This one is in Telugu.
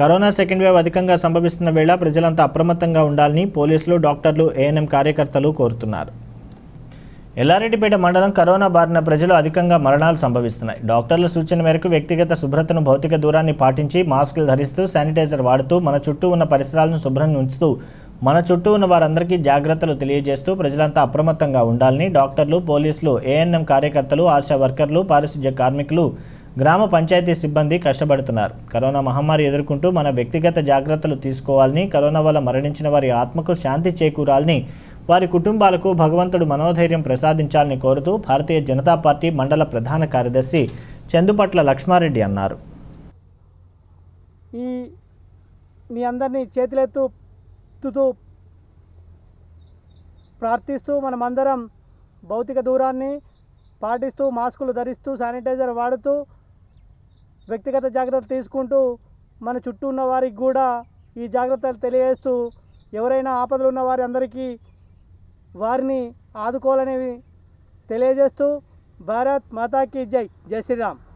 కరోనా సెకండ్ వేవ్ అధికంగా సంభవిస్తున్న వేళ ప్రజలంతా అప్రమత్తంగా ఉండాలని పోలీసులు డాక్టర్లు ఏఎన్ఎం కార్యకర్తలు కోరుతున్నారు ఎల్లారెడ్డిపేట మండలం కరోనా బారిన ప్రజలు అధికంగా మరణాలు సంభవిస్తున్నాయి డాక్టర్ల సూచన మేరకు వ్యక్తిగత శుభ్రతను భౌతిక దూరాన్ని పాటించి మాస్కులు ధరిస్తూ శానిటైజర్ వాడుతూ మన చుట్టూ ఉన్న పరిసరాలను శుభ్రంగా ఉంచుతూ మన చుట్టూ ఉన్న వారందరికీ జాగ్రత్తలు తెలియజేస్తూ ప్రజలంతా అప్రమత్తంగా ఉండాలని డాక్టర్లు పోలీసులు ఏఎన్ఎం కార్యకర్తలు ఆశా వర్కర్లు పారిశుధ్య కార్మికులు గ్రామ పంచాయతీ సిబ్బంది కష్టపడుతున్నారు కరోనా మహమ్మారి ఎదుర్కొంటూ మన వ్యక్తిగత జాగ్రత్తలు తీసుకోవాలని కరోనా వల్ల మరణించిన వారి ఆత్మకు శాంతి చేకూరాలని వారి కుటుంబాలకు భగవంతుడు మనోధైర్యం ప్రసాదించాలని కోరుతూ భారతీయ జనతా పార్టీ మండల ప్రధాన కార్యదర్శి చందుపట్ల లక్ష్మారెడ్డి అన్నారు ఈ మీ అందరినీ చేతులెత్తు ప్రార్థిస్తూ మనమందరం భౌతిక దూరాన్ని పాటిస్తూ మాస్కులు ధరిస్తూ శానిటైజర్ వాడుతూ వ్యక్తిగత జాగ్రత్త తీసుకుంటూ మన చుట్టూ ఉన్న వారికి కూడా ఈ జాగ్రత్తలు తెలియజేస్తూ ఎవరైనా ఆపదలు ఉన్న వారి అందరికీ వారిని ఆదుకోవాలనేవి తెలియజేస్తూ భారత్ మాతాకి జై జై శ్రీరామ్